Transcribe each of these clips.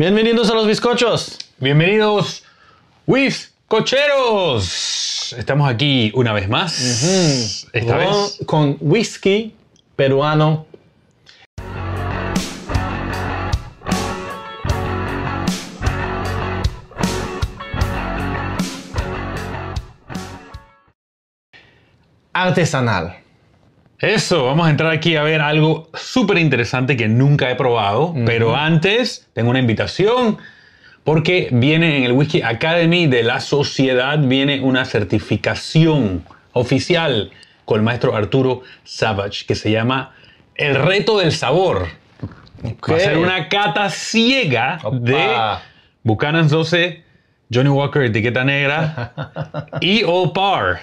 Bienvenidos a los bizcochos. Bienvenidos, wiff. Cocheros. Estamos aquí una vez más. Esta vez con whisky peruano. Artesanal. Eso, vamos a entrar aquí a ver algo súper interesante que nunca he probado, pero antes tengo una invitación porque viene en el Whisky Academy de la sociedad, viene una certificación oficial con el maestro Arturo Savage que se llama El reto del sabor. Va a ser una cata ciega de Buchanan's 12, Johnny Walker, etiqueta negra y All Par.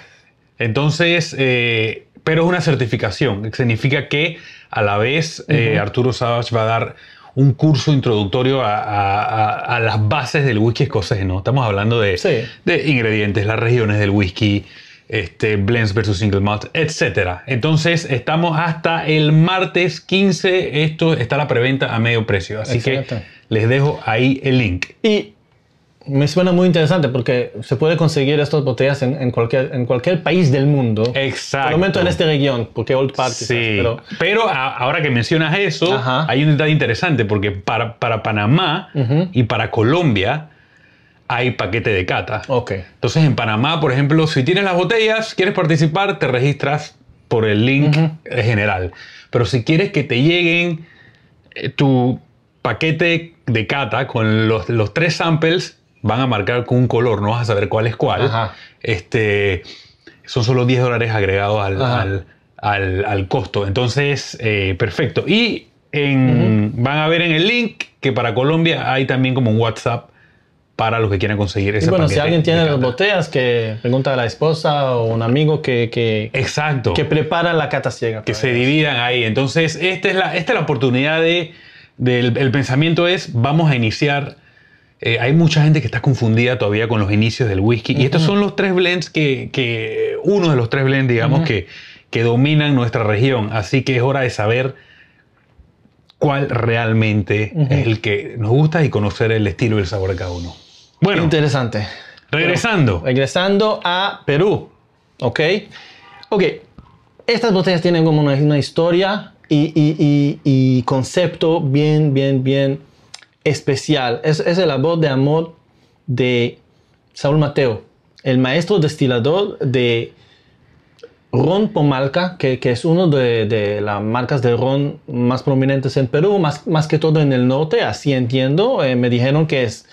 Entonces, eh, pero es una certificación, que significa que a la vez eh, Arturo Savage va a dar un curso introductorio a, las bases del whisky escocés, ¿no? Estamos hablando de, de ingredientes, las regiones del whisky, este, blends versus single malt, etc. Entonces, estamos hasta el martes 15, esto está la preventa a medio precio, así que les dejo ahí el link. Y me suena muy interesante porque se puede conseguir estas botellas en, cualquier, en cualquier país del mundo. Exacto. Por el momento en este región, porque Old Party. Sí. pero, pero ahora que mencionas eso, hay un detalle interesante porque para, Panamá y para Colombia hay paquete de cata. Ok. Entonces en Panamá, por ejemplo, si tienes las botellas, quieres participar, te registras por el link general. Pero si quieres que te lleguen eh, tu paquete de cata con los, los tres samples, van a marcar con un color, no vas a saber cuál es cuál. Este, son solo 10 dólares agregados al, al, costo. Entonces, eh, perfecto. Y van a ver en el link que para Colombia hay también como un WhatsApp para los que quieran conseguir ese y bueno, si alguien tiene las botellas, que pregunta a la esposa o un amigo que, Exacto. que prepara la cata ciega. Que se dividan ahí. Entonces, esta es la, esta la oportunidad de, del pensamiento es, vamos a iniciar eh, hay mucha gente que está confundida todavía con los inicios del whisky. Y estos son los tres blends que, uno de los tres blends, digamos, que, que dominan nuestra región. Así que es hora de saber cuál realmente es el que nos gusta y conocer el estilo y el sabor de cada uno. Bueno. Interesante. Regresando. regresando a Perú. Ok. Ok. Estas botellas tienen como una, historia y, y, y concepto bien, bien, bien especial, es, el labor de amor de Saúl Mateo, el maestro destilador de ron Pomalca, que, es una de, las marcas de ron más prominentes en Perú, más, más que todo en el norte, así entiendo. Eh, me dijeron que es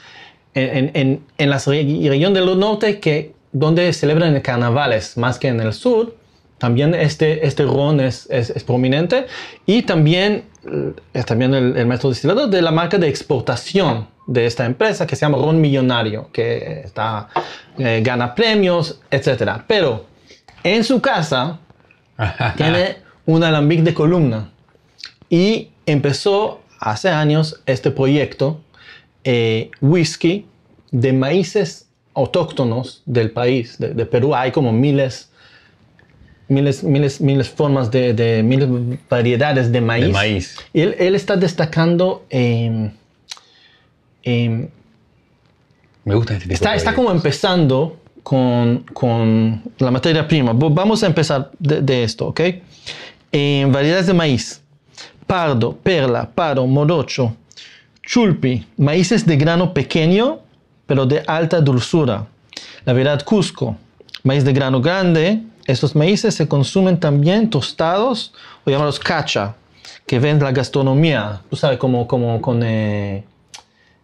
en, la región del norte que donde celebran carnavales, más que en el sur. También este, este ron es, prominente y también eh, es también el, maestro destilador de la marca de exportación de esta empresa que se llama Ron Millonario, que está, eh, gana premios, etc. Pero en su casa tiene un alambic de columna y empezó hace años este proyecto eh, whisky de maíces autóctonos del país, de, de Perú. Hay como miles miles, miles, miles formas de, de miles variedades de maíz. Y él, está destacando. Em, em, Me gusta este está, como empezando con, la materia prima. Vamos a empezar de, esto, ¿ok? en em, variedades de maíz. Pardo, perla, paro, morocho, chulpi, maíces de grano pequeño, pero de alta dulzura. La verdad, Cusco, maíz de grano grande, estos maíces se consumen también tostados o llamados cacha, que venden la gastronomía, tú sabes, como, como con eh,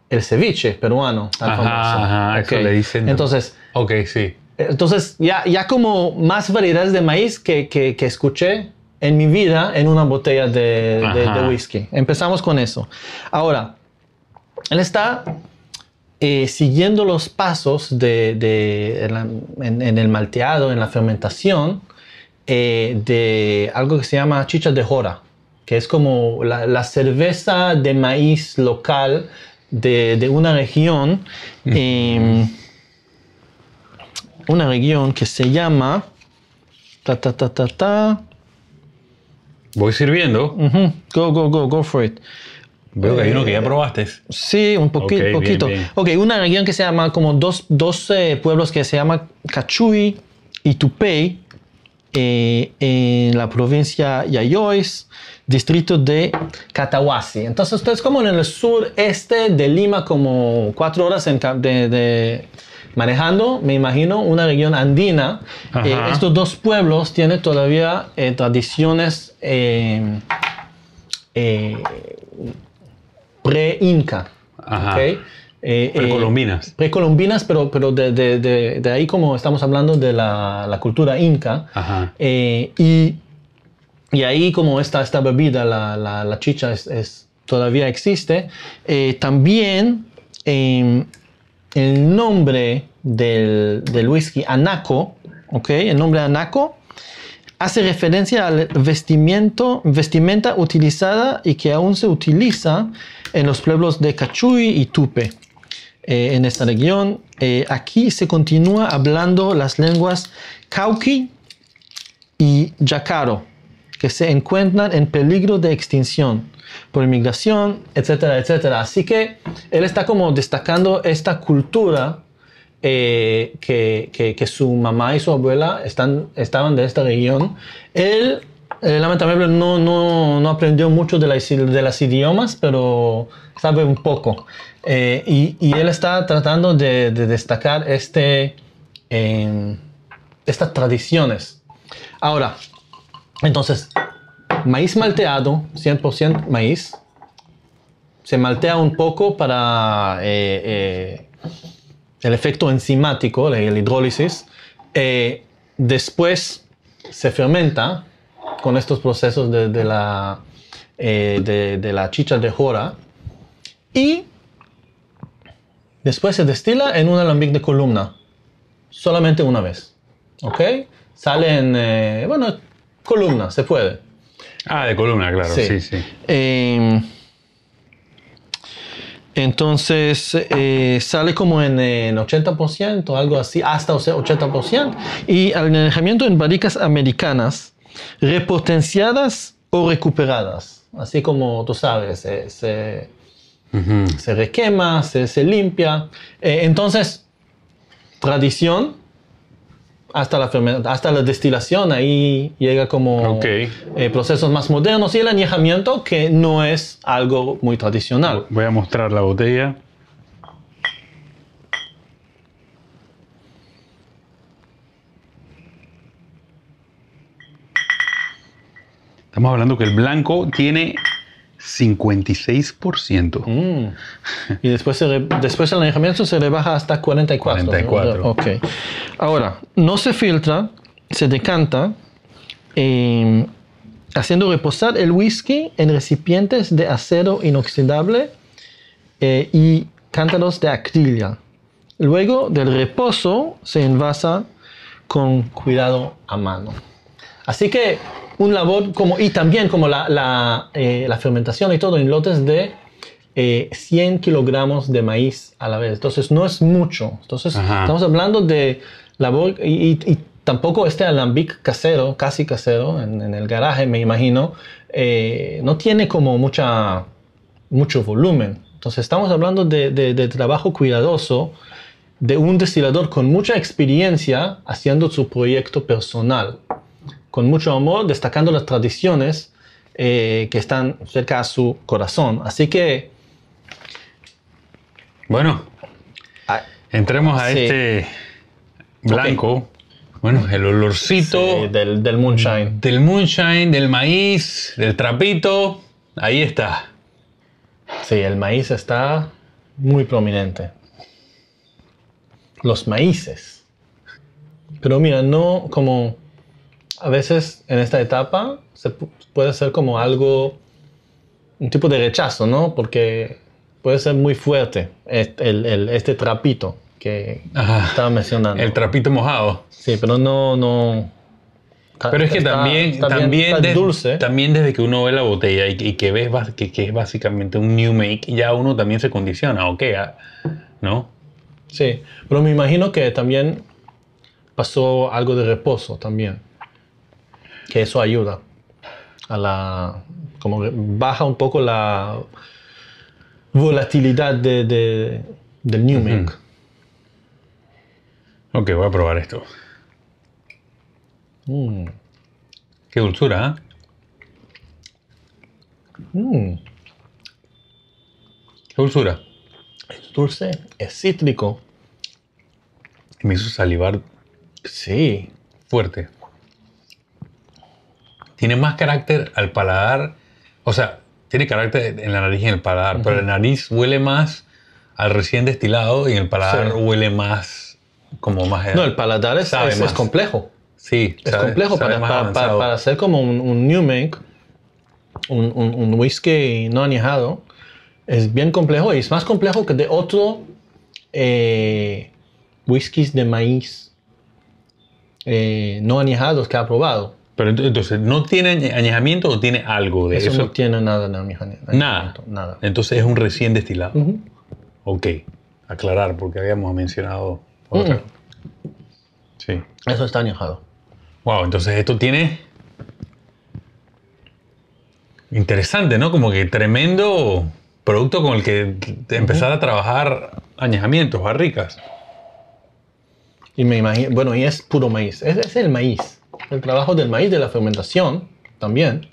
el ceviche peruano, tan ajá, eso le dicen. Entonces, ok, sí. Entonces, ya, ya como más variedades de maíz que, escuché en mi vida en una botella de, de, whisky. Empezamos con eso. Ahora, él está eh, siguiendo los pasos de, en, el malteado, en la fermentación, eh, de algo que se llama chicha de jora, que es como la, cerveza de maíz local de, una región, em, una región que se llama... Ta, ta, ta, ta, Voy sirviendo. Go, go, go, go for it. Veo que hay uno que ya eh, probaste. Sí, un poquito poquito. Ok, una región que se llama, como dos, eh, pueblos que se llama Cachuy y Tupey, eh, en la provincia Yayois, distrito de Catahuasi. Entonces, esto es como en el sureste de Lima, como cuatro horas de, manejando, me imagino, una región andina. estos dos pueblos tienen todavía tradiciones pre-inca. Eh, eh, Pre-Colombinas. precolombinas. pero, pero de, ahí como estamos hablando de la, cultura inca. Eh, y, ahí como esta, esta bebida, la, chicha, es, todavía existe. también em, el nombre del, del, whisky, Anaco, El nombre Anaco hace referencia al vestimiento, vestimenta utilizada y que aún se utiliza en los pueblos de Cachuy y Tupe. Eh, en esta región, eh, aquí se continúa hablando las lenguas Cauqui y Yacaro, que se encuentran en peligro de extinción por inmigración, etcétera, etcétera. Así que él está como destacando esta cultura eh, que, que, su mamá y su abuela están, estaban de esta región. Él, eh, lamentablemente, no, no, no, aprendió mucho de, la, de las idiomas, pero sabe un poco. Eh, y, y, él está tratando de, destacar este, em, estas tradiciones. Ahora, entonces, maíz malteado, 100% maíz. Se maltea un poco para eh, el efecto enzimático, el hidrólisis, eh, después se fermenta con estos procesos de, la, eh, de, chicha de jora y después se destila en un alambic de columna, solamente una vez. ¿Ok? Sale en, eh, bueno, columna, se puede. Ah, de columna, claro, sí. sí. Em, entonces eh, sale como en, el 80%, algo así, hasta 80%. Y el manejamiento en baricas americanas repotenciadas o recuperadas. Así como tú sabes, se, se, se requema, se, se limpia. Eh, entonces, tradición hasta la hasta la destilación, ahí llega como eh, procesos más modernos y el añejamiento que no es algo muy tradicional. Voy a mostrar la botella. Estamos hablando que el blanco tiene 56%. Mm. Y después, se después el alejamiento se rebaja hasta 44%. 44. Okay. Ahora, no se filtra, se decanta, em, haciendo reposar el whisky en recipientes de acero inoxidable eh, y cántaros de acrilla. Luego del reposo se envasa con cuidado a mano. Así que un labor como, y también como la, eh, fermentación y todo en lotes de 100 eh, kilogramos de maíz a la vez. Entonces no es mucho. Entonces estamos hablando de labor y, tampoco este alambic casero, casi casero, en, el garaje me imagino, eh, no tiene como mucha, mucho volumen. Entonces estamos hablando de trabajo cuidadoso de un destilador con mucha experiencia haciendo su proyecto personal con mucho amor, destacando las tradiciones eh, que están cerca a su corazón. Así que... Bueno, ah, entremos a este blanco. Bueno, el olorcito. del, moonshine. Del moonshine, del maíz, del trapito. Ahí está. Sí, el maíz está muy prominente. Los maíces. Pero mira, no como a veces en esta etapa se puede ser como algo, un tipo de rechazo, ¿no? Porque puede ser muy fuerte este, el, este trapito que estaba mencionando. El trapito mojado. Sí, pero no, no. Pero es que también, también, también desde que uno ve la botella y, que ves que, que, es básicamente un new make, ya uno también se condiciona, ok, ah, ¿no? Sí, pero me imagino que también pasó algo de reposo también que eso ayuda a la, como que baja un poco la volatilidad de, del New milk. Ok, voy a probar esto. Mm. Qué dulzura, ¿eh? Mm. Qué dulzura. Es dulce, es cítrico. Me hizo salivar. Sí. Fuerte tiene más carácter al paladar, o sea, tiene carácter en la nariz y en el paladar, pero la nariz huele más al recién destilado y el paladar huele más como más... No, el paladar es, es, más. complejo. Sí, es complejo para, para, hacer como un, new make, un, un, whisky no añejado, es bien complejo y es más complejo que de otro eh, whiskies de maíz eh, no añejados que ha probado. Pero entonces, ¿no tiene añejamiento o tiene algo de eso? Eso no tiene nada de añejamiento. Nada. Nada. Entonces es un recién destilado. Ok. Aclarar, porque habíamos mencionado. Otra. Mm. Sí. Eso está añejado. Wow, entonces esto tiene. Interesante, ¿no? Como que tremendo producto con el que empezar a trabajar añejamientos, barricas. Y me imagino. Bueno, y es puro maíz. es el maíz el trabajo del maíz, de la fermentación también.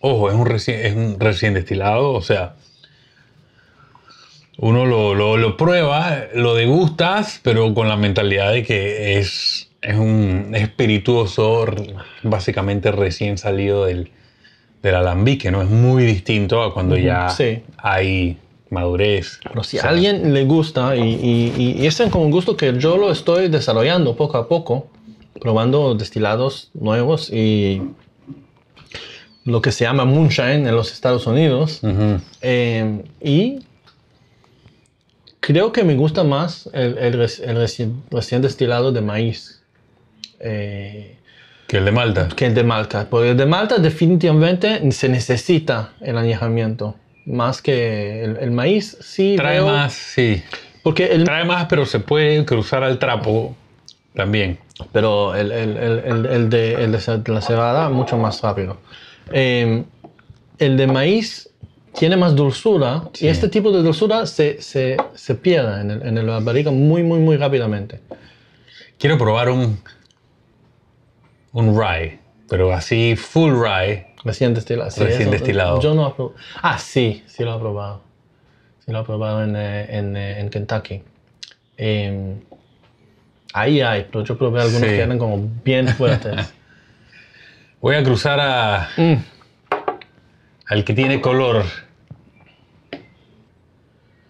Ojo, es un recién, un recién destilado, o sea, uno lo, lo, lo, prueba, lo degustas, pero con la mentalidad de que es, es un espirituoso básicamente recién salido del, del alambique, ¿no? Es muy distinto a cuando ya hay madurez. Pero si a alguien le gusta, y, y, es como un gusto que yo lo estoy desarrollando poco a poco, probando destilados nuevos y lo que se llama moonshine en los Estados Unidos. Em, y creo que me gusta más el, recién, destilado de maíz. Eh, que el de Malta. Que el de Malta. Porque el de Malta definitivamente se necesita el añejamiento. Más que el, maíz, sí. Trae más, sí. Porque Trae más, pero se puede cruzar al trapo también. Pero el, el, el, el de, de, la cebada, mucho más rápido. Em, el de maíz tiene más dulzura y este tipo de dulzura se, se, se pierde en, el, en la barriga muy, muy, muy rápidamente. Quiero probar un, un rye, pero así full rye. Recién destilado. Recién destilado. Yo no he probado. Ah, sí, sí lo he probado. Sí lo he probado en, eh, en, eh, en Kentucky. Em, ahí hay pero yo algunos que que eran como bien fuertes. Voy a cruzar a, mm. al que tiene color.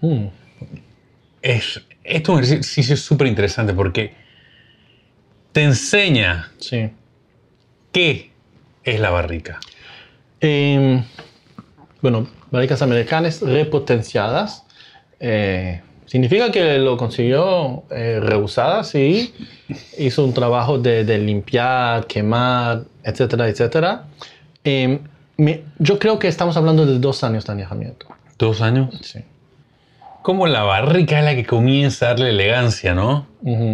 Mm. Es, esto es un ejercicio súper interesante porque te enseña qué es la barrica. Em, bueno, barricas americanas repotenciadas. Eh, Significa que lo consiguió eh, rehusada, sí. hizo un trabajo de, limpiar, quemar, etcétera, etcétera. Em, yo creo que estamos hablando de dos años de añejamiento. ¿Dos años? Sí. Como la barrica es la que comienza a darle elegancia, ¿no?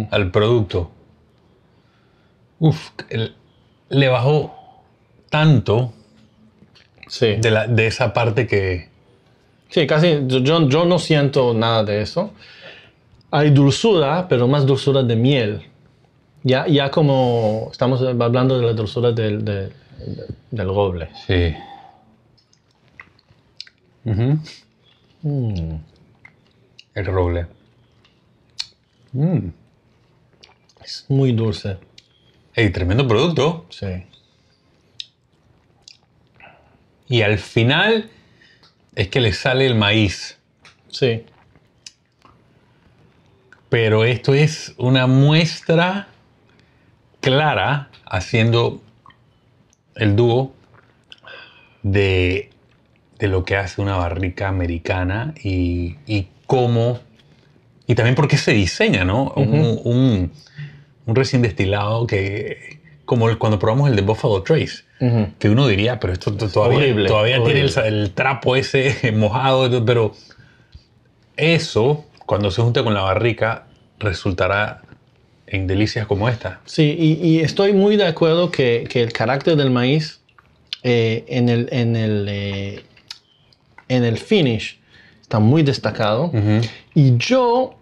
Al producto. Uf, le bajó tanto de esa parte que, Sí, casi yo, no siento nada de eso. Hay dulzura, pero más dulzura de miel. Ya, ya como estamos hablando de la dulzura del, del, roble. Sí. Mm. El roble. Mm. Es muy dulce. Hey, tremendo producto. Sí. Y al final es que le sale el maíz. Sí. Pero esto es una muestra clara haciendo el dúo de, lo que hace una barrica americana y, cómo, y también por qué se diseña, ¿no? un, un, un, recién destilado que, como cuando probamos el de Buffalo Trace, que uno diría, pero esto todavía, todavía tiene el, trapo ese mojado, pero eso, cuando se junta con la barrica, resultará en delicias como esta. Sí, y, estoy muy de acuerdo que, el carácter del maíz eh, en, el, en, el, eh, en el finish está muy destacado. Y yo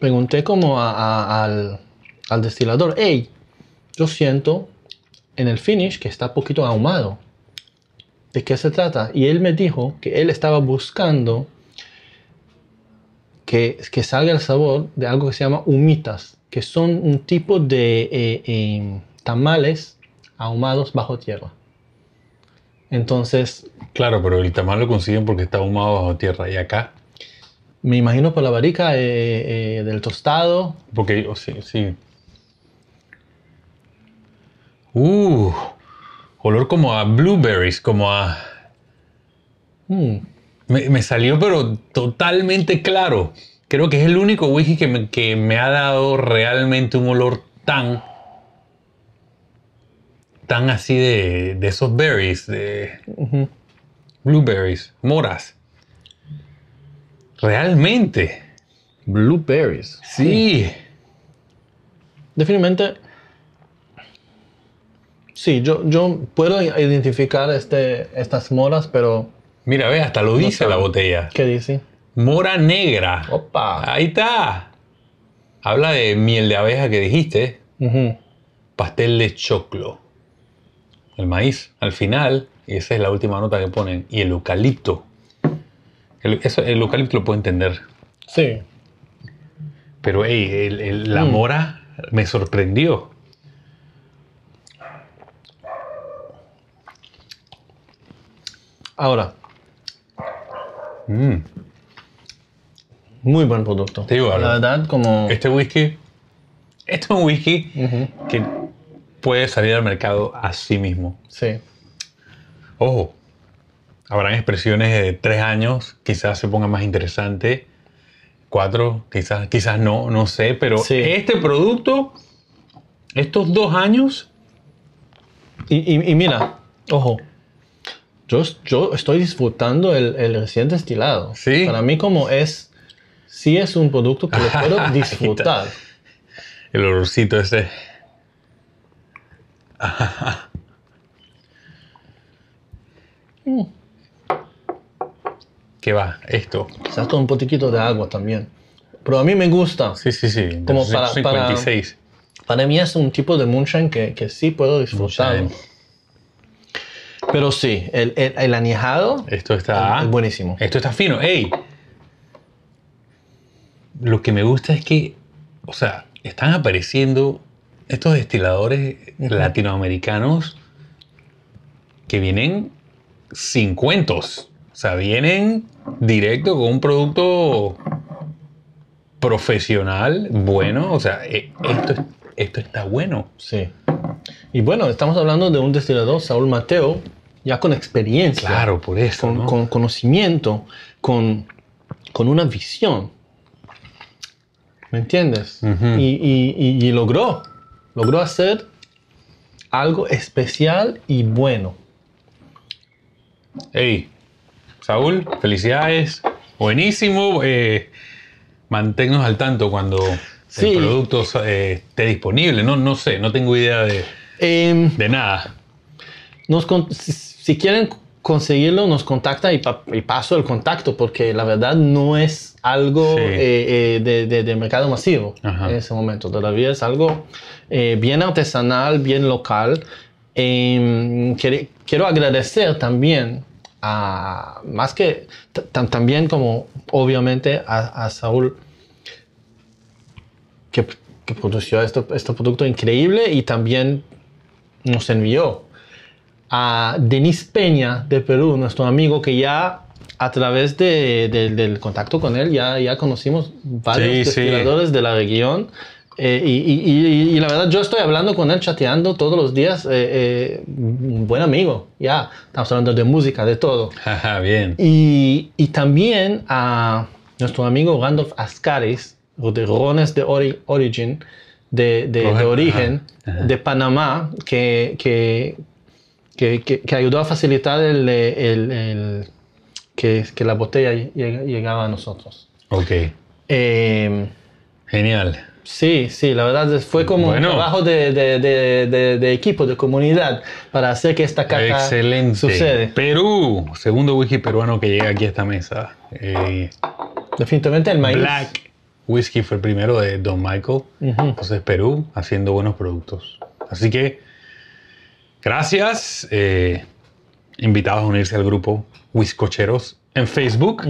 pregunté como al, al, destilador, hey, yo siento en el finish que está poquito ahumado. ¿De qué se trata? Y él me dijo que él estaba buscando que, que salga el sabor de algo que se llama humitas, que son un tipo de eh, em, tamales ahumados bajo tierra. Entonces... Claro, pero el tamal lo consiguen porque está ahumado bajo tierra. ¿Y acá? Me imagino por la varica eh, eh, del tostado. Porque, sí, sí, Uh, olor como a blueberries, como a... Hmm. me, salió pero totalmente claro. Creo que es el único wiki que me, ha dado realmente un olor tan... Tan así de, de esos berries, de blueberries, moras. Realmente. Blueberries. sí. Definitivamente Sí, yo, yo puedo identificar este, estas moras, pero... Mira, ve, hasta lo dice la botella. ¿Qué dice? Mora negra. Opa. Ahí está. Habla de miel de abeja que dijiste. Pastel de choclo. El maíz, al final, y esa es la última nota que ponen, y el eucalipto. El, eso, el eucalipto lo puedo entender. Sí. Pero, hey, la mm. mora me sorprendió. Ahora. Mm. Muy buen producto. Te digo La verdad, como. Este whisky. Este es un whisky que puede salir al mercado a sí mismo. Sí. Ojo, habrán expresiones de tres años, quizás se ponga más interesante. Cuatro, quizás, quizás no, no sé, pero este producto, estos dos años. y mira, ojo, yo, estoy disfrutando el, reciente estilado. Para mí como es, sí es un producto que lo puedo disfrutar. el olorcito ese. Mm. ¿Qué va? Esto. Quizás un poquito de agua también. Pero a mí me gusta. Sí, sí, sí. Como para, para, para, mí es un tipo de moonshine que, sí puedo disfrutar. Pero sí, el, el, añejado. Esto está. Es buenísimo. Esto está fino. ¡Ey! Lo que me gusta es que, o sea, están apareciendo estos destiladores latinoamericanos que vienen sin cuentos. O sea, vienen directo con un producto profesional, bueno. O sea, e, esto, esto está bueno. Sí. Y bueno, estamos hablando de un destilador, Saúl Mateo, ya con experiencia. Claro, por eso. Con, conocimiento, con, una visión. ¿Me entiendes? y, logró, logró hacer algo especial y bueno. Hey, Saúl, felicidades. Buenísimo. Eh, manténnos al tanto cuando el producto eh, esté disponible. No, no sé, no tengo idea de, em, de nada. Nos si, quieren conseguirlo, nos contacta y, paso el contacto, porque la verdad no es algo eh, eh, de, mercado masivo en ese momento. Todavía es algo eh, bien artesanal, bien local. Em, quiero agradecer también a, más que también como obviamente a, Saúl que, que, este producto increíble y también nos envió a Denis Peña de Perú, nuestro amigo que ya a través del contacto con él ya, ya conocimos varios sí, de la región. Eh, y, la verdad, yo estoy hablando con él, chateando todos los días. Eh, eh, un buen amigo, ya. Estamos hablando de música, de todo. bien. Y, también a nuestro amigo Randolph Ascaris, de Rones de Origin, de, origen, de Panamá, que, que, ayudó a facilitar el, que, la botella llegaba a nosotros. Ok. Eh, Genial. Sí, sí, la verdad fue como un trabajo de, equipo, de comunidad, para hacer que esta suceda. Excelente. Perú, segundo whisky peruano que llega aquí a esta mesa. Eh, Definitivamente el maíz. Black Whisky fue el primero de Don Michael. Entonces Perú haciendo buenos productos. Así que Gracias. Eh, invitados a unirse al grupo Wiscocheros en Facebook.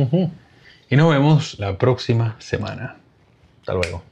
Y nos vemos la próxima semana. Hasta luego.